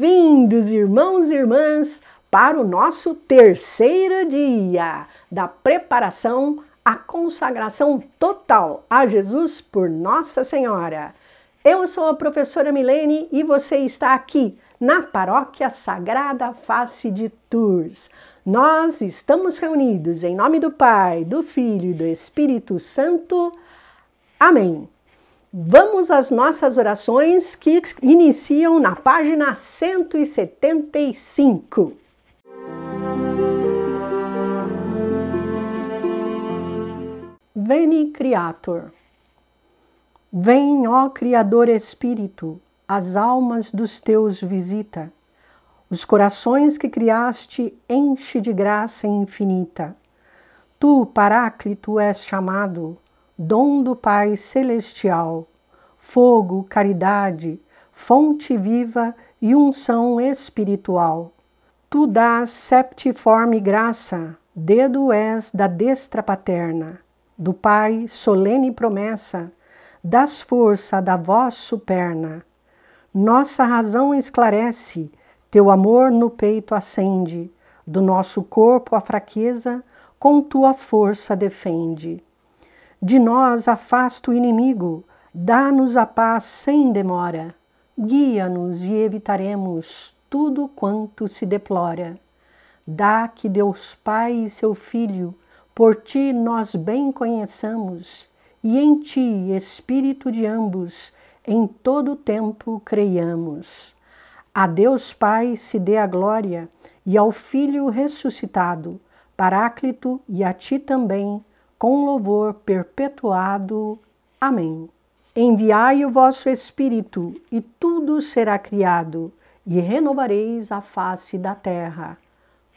Bem-vindos, irmãos e irmãs, para o nosso terceiro dia da preparação à consagração total a Jesus por Nossa Senhora. Eu sou a professora Milene e você está aqui na Paróquia Sagrada Face de Tours. Nós estamos reunidos em nome do Pai, do Filho e do Espírito Santo. Amém. Vamos às nossas orações que iniciam na página 175. Veni Creator. Vem, ó Criador Espírito, as almas dos teus visita. Os corações que criaste enche de graça infinita. Tu, Paráclito, és chamado dom do Pai Celestial, fogo, caridade, fonte viva e unção espiritual. Tu dás septiforme graça, dedo és da destra paterna, do Pai solene promessa, das força da voz superna. Nossa razão esclarece, teu amor no peito acende, do nosso corpo a fraqueza, com tua força defende. De nós afasta o inimigo, dá-nos a paz sem demora, guia-nos e evitaremos tudo quanto se deplora. Dá que Deus Pai e seu Filho, por ti nós bem conheçamos, e em ti, Espírito de ambos, em todo tempo creiamos. A Deus Pai se dê a glória, e ao Filho ressuscitado, Paráclito, e a ti também, com louvor perpetuado. Amém. Enviai o vosso Espírito, e tudo será criado, e renovareis a face da terra.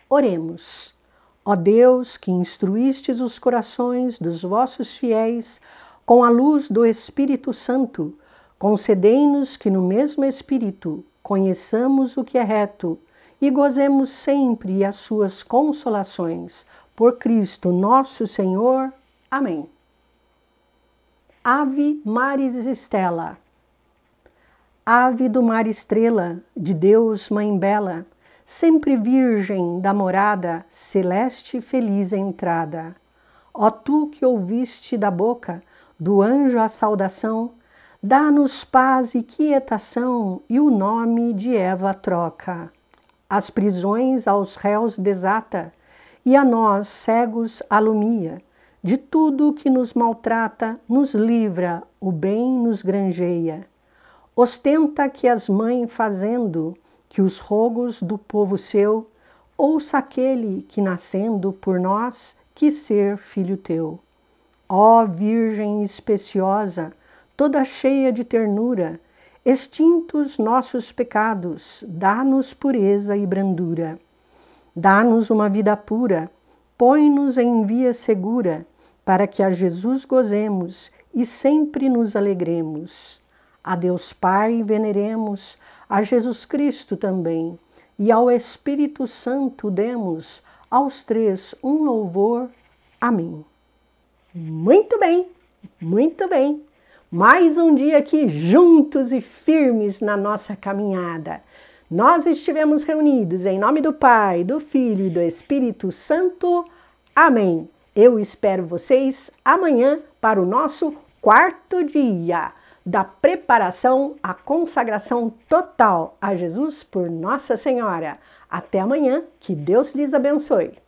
Oremos. Ó Deus, que instruístes os corações dos vossos fiéis com a luz do Espírito Santo, concedei-nos que no mesmo Espírito conheçamos o que é reto e gozemos sempre as suas consolações por Cristo nosso Senhor. Amém. Ave Maris Estela. Ave do mar estrela, de Deus mãe bela, sempre virgem da morada, celeste feliz entrada. Ó tu que ouviste da boca do anjo a saudação, dá-nos paz e quietação e o nome de Eva troca. As prisões aos réus desata, e a nós, cegos, alumia. De tudo que nos maltrata, nos livra, o bem nos granjeia. Ostenta que as mães fazendo, que os rogos do povo seu, ouça aquele que nascendo por nós, quis ser filho teu. Ó Virgem especiosa, toda cheia de ternura, extintos nossos pecados, dá-nos pureza e brandura. Dá-nos uma vida pura, põe-nos em via segura, para que a Jesus gozemos e sempre nos alegremos. A Deus Pai veneremos, a Jesus Cristo também, e ao Espírito Santo demos aos três um louvor. Amém. Muito bem, muito bem. Mais um dia aqui juntos e firmes na nossa caminhada. Nós estivemos reunidos em nome do Pai, do Filho e do Espírito Santo. Amém. Eu espero vocês amanhã para o nosso quarto dia da preparação à consagração total a Jesus por Nossa Senhora. Até amanhã, que Deus lhes abençoe.